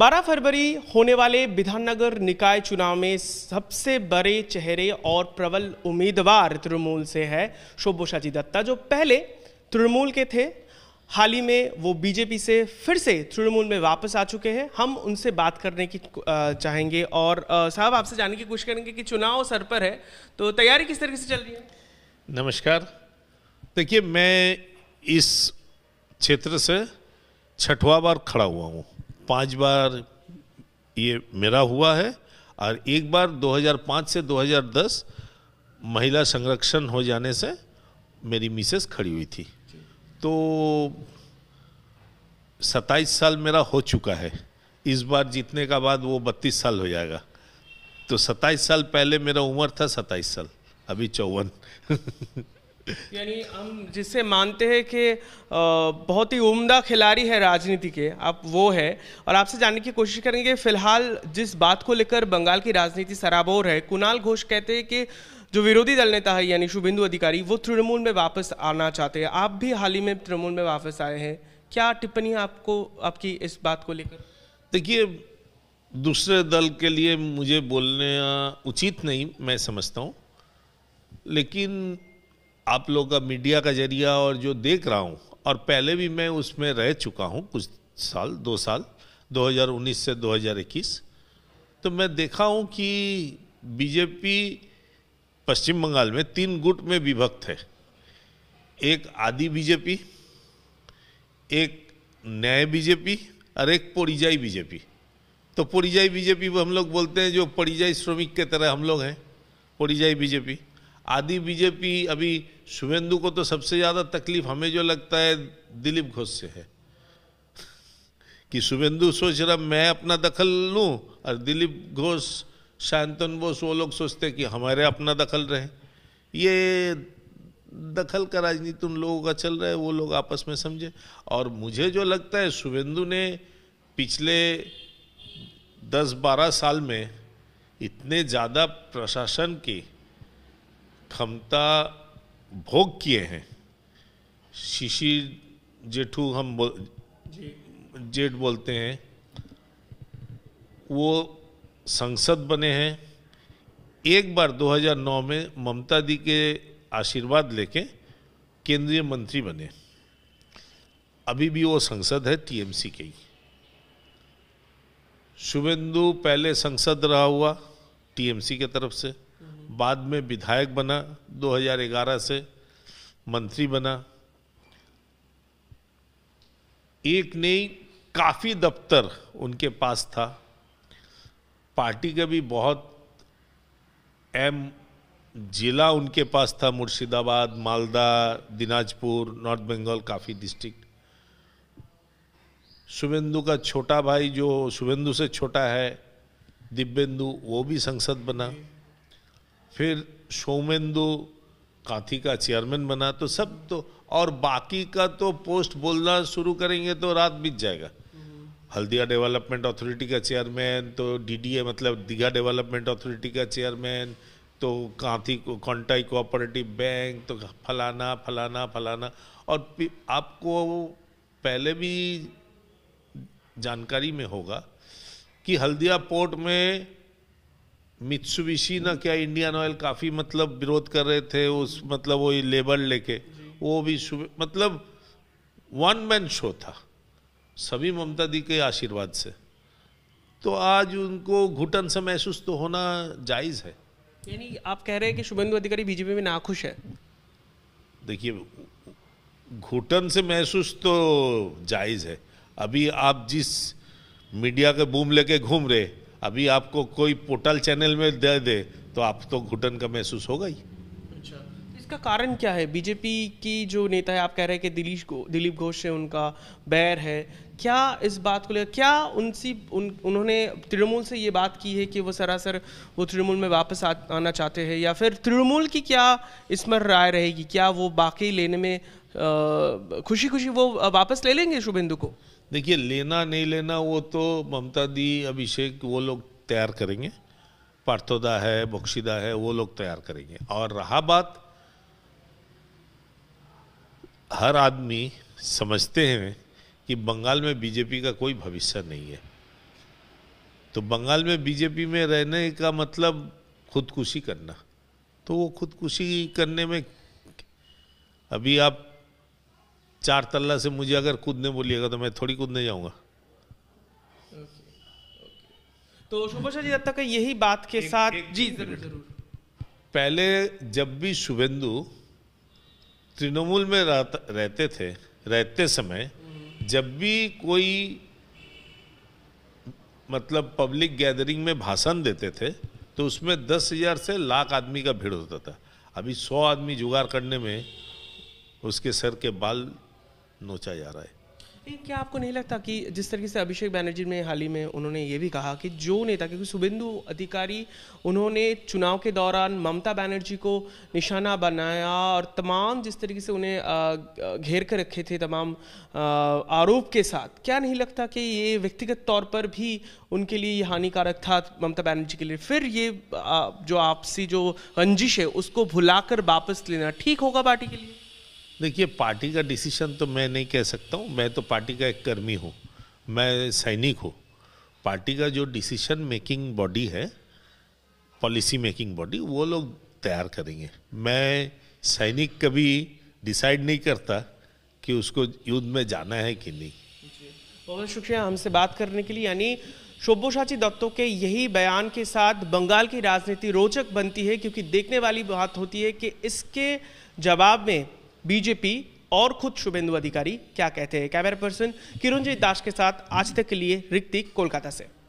12 फरवरी होने वाले विधाननगर निकाय चुनाव में सबसे बड़े चेहरे और प्रबल उम्मीदवार तृणमूल से है शोभोषाजी दत्ता जो पहले तृणमूल के थे हाल ही में वो बीजेपी से फिर से तृणमूल में वापस आ चुके हैं हम उनसे बात करने की चाहेंगे और साहब आपसे जानने की कोशिश करेंगे कि चुनाव सर पर है तो तैयारी किस तरीके से चल रही है नमस्कार देखिए मैं इस क्षेत्र से छठवा बार खड़ा हुआ हूँ पांच बार ये मेरा हुआ है और एक बार 2005 से 2010 महिला संरक्षण हो जाने से मेरी मिसेस खड़ी हुई थी तो सत्ताईस साल मेरा हो चुका है इस बार जीतने का बाद वो बत्तीस साल हो जाएगा तो सत्ताईस साल पहले मेरा उम्र था सत्ताईस साल अभी चौवन यानी हम जिसे मानते हैं कि बहुत ही उम्दा खिलाड़ी है राजनीति के आप वो है और आपसे जानने की कोशिश करेंगे फिलहाल जिस बात को लेकर बंगाल की राजनीति सराबोर है कुणाल घोष कहते हैं कि जो विरोधी दल नेता है यानी शुभिंदु अधिकारी वो तृणमूल में वापस आना चाहते हैं आप भी हाल ही में तृणमूल में वापस आए हैं क्या टिप्पणी है आपको आपकी इस बात को लेकर देखिए दूसरे दल के लिए मुझे बोलना उचित नहीं मैं समझता हूँ लेकिन आप लोग का मीडिया का जरिया और जो देख रहा हूँ और पहले भी मैं उसमें रह चुका हूँ कुछ साल दो साल 2019 से 2021 तो मैं देखा हूँ कि बीजेपी पश्चिम बंगाल में तीन गुट में विभक्त है एक आदि बीजेपी एक न्याय बीजेपी और एक पोरिजाई बीजेपी तो पोरिजाई बीजेपी हम लोग बोलते हैं जो पोरिजाई श्रमिक के तरह हम लोग हैं पोरिजाई बीजेपी आदि बीजेपी अभी शुभेंदु को तो सबसे ज़्यादा तकलीफ हमें जो लगता है दिलीप घोष से है कि शुभेंदु सोच रहा मैं अपना दखल लूँ और दिलीप घोष शांतन बोस वो लोग सोचते कि हमारे अपना दखल रहे ये दखल का राजनीति उन लोगों का चल रहा है वो लोग आपस में समझे और मुझे जो लगता है शुभेंदु ने पिछले दस बारह साल में इतने ज़्यादा प्रशासन की क्षमता भोग किए हैं शिशिर जेठू हम बोल जेठ बोलते हैं वो संसद बने हैं एक बार 2009 में ममता दी के आशीर्वाद लेके केंद्रीय मंत्री बने अभी भी वो संसद है टीएमसी के ही शुभेंदु पहले संसद रहा हुआ टीएमसी के तरफ से बाद में विधायक बना 2011 से मंत्री बना एक नहीं काफ़ी दफ्तर उनके पास था पार्टी का भी बहुत एम जिला उनके पास था मुर्शिदाबाद मालदा दिनाजपुर नॉर्थ बंगाल काफ़ी डिस्ट्रिक्ट शुभेंदु का छोटा भाई जो शुभेंदु से छोटा है दिव्यन्दु वो भी संसद बना फिर सोमेंदु काथी का चेयरमैन बना तो सब तो और बाकी का तो पोस्ट बोलना शुरू करेंगे तो रात बीत जाएगा हल्दिया डेवलपमेंट अथॉरिटी का चेयरमैन तो डीडीए मतलब दीघा डेवलपमेंट अथॉरिटी का चेयरमैन तो कांथी को कॉन्टाई कोऑपरेटिव बैंक तो फलाना फलाना फलाना और आपको पहले भी जानकारी में होगा कि हल्दिया पोर्ट में मित्सुविशी ना क्या इंडियन ऑयल काफ़ी मतलब विरोध कर रहे थे उस मतलब वो लेबर लेके वो भी मतलब वन मैन शो था सभी ममता दी के आशीर्वाद से तो आज उनको घुटन से महसूस तो होना जायज़ है यानी आप कह रहे हैं कि शुभेंदु अधिकारी बीजेपी में नाखुश है देखिए घुटन से महसूस तो जायज़ है अभी आप जिस मीडिया के बूम लेके घूम रहे अभी आपको कोई पोर्टल चैनल में दे दे तो आप तो घुटन का महसूस होगा ही अच्छा तो इसका कारण क्या है बीजेपी की जो नेता है आप कह रहे हैं कि दिलीप दिलीप घोष से उनका बैर है क्या इस बात को लेकर क्या उनसी उन उन्होंने तृणमूल से ये बात की है कि वो सरासर वो तृणमूल में वापस आ, आना चाहते हैं या फिर तृणमूल की क्या इसमें राय रहेगी क्या वो बाकी लेने में खुशी खुशी वो वापस ले लेंगे शुभेंदु को देखिए लेना नहीं लेना वो तो ममता दी अभिषेक वो लोग तैयार करेंगे पार्थोदा है बख्शीदा है वो लोग तैयार करेंगे और रहा बात हर आदमी समझते हैं कि बंगाल में बीजेपी का कोई भविष्य नहीं है तो बंगाल में बीजेपी में रहने का मतलब खुदकुशी करना तो वो खुदकुशी करने में अभी आप चार तल्ला से मुझे अगर कूदने बोलिएगा तो मैं थोड़ी कूदने जाऊंगा तो सुभाषा जी तक यही बात के एक, साथ एक, जी जरूर पहले जब भी शुभेंदु तृणमूल में रहते थे रहते समय जब भी कोई मतलब पब्लिक गैदरिंग में भाषण देते थे तो उसमें दस हज़ार से लाख आदमी का भीड़ होता था अभी सौ आदमी जुगाड़ करने में उसके सर के बाल नोचा जा रहा है क्या आपको नहीं लगता कि जिस तरीके से अभिषेक बैनर्जी ने हाल ही में उन्होंने ये भी कहा कि जो नेता क्योंकि शुभेंदु अधिकारी उन्होंने चुनाव के दौरान ममता बैनर्जी को निशाना बनाया और तमाम जिस तरीके से उन्हें घेर कर रखे थे तमाम आरोप के साथ क्या नहीं लगता कि ये व्यक्तिगत तौर पर भी उनके लिए हानिकारक था ममता बैनर्जी के लिए फिर ये जो आपसी जो रंजिश है उसको भुलाकर वापस लेना ठीक होगा पार्टी के लिए देखिए पार्टी का डिसीजन तो मैं नहीं कह सकता हूँ मैं तो पार्टी का एक कर्मी हूँ मैं सैनिक हूँ पार्टी का जो डिसीशन मेकिंग बॉडी है पॉलिसी मेकिंग बॉडी वो लोग तैयार करेंगे मैं सैनिक कभी डिसाइड नहीं करता कि उसको युद्ध में जाना है कि नहीं बहुत शुक्रिया हमसे बात करने के लिए यानी शोभोशाची दत्तों के यही बयान के साथ बंगाल की राजनीति रोचक बनती है क्योंकि देखने वाली बात होती है कि इसके जवाब में बीजेपी और खुद शुभेंदु अधिकारी क्या कहते हैं कैमरा पर्सन किरणजीत दास के साथ आज तक के लिए ऋतिक कोलकाता से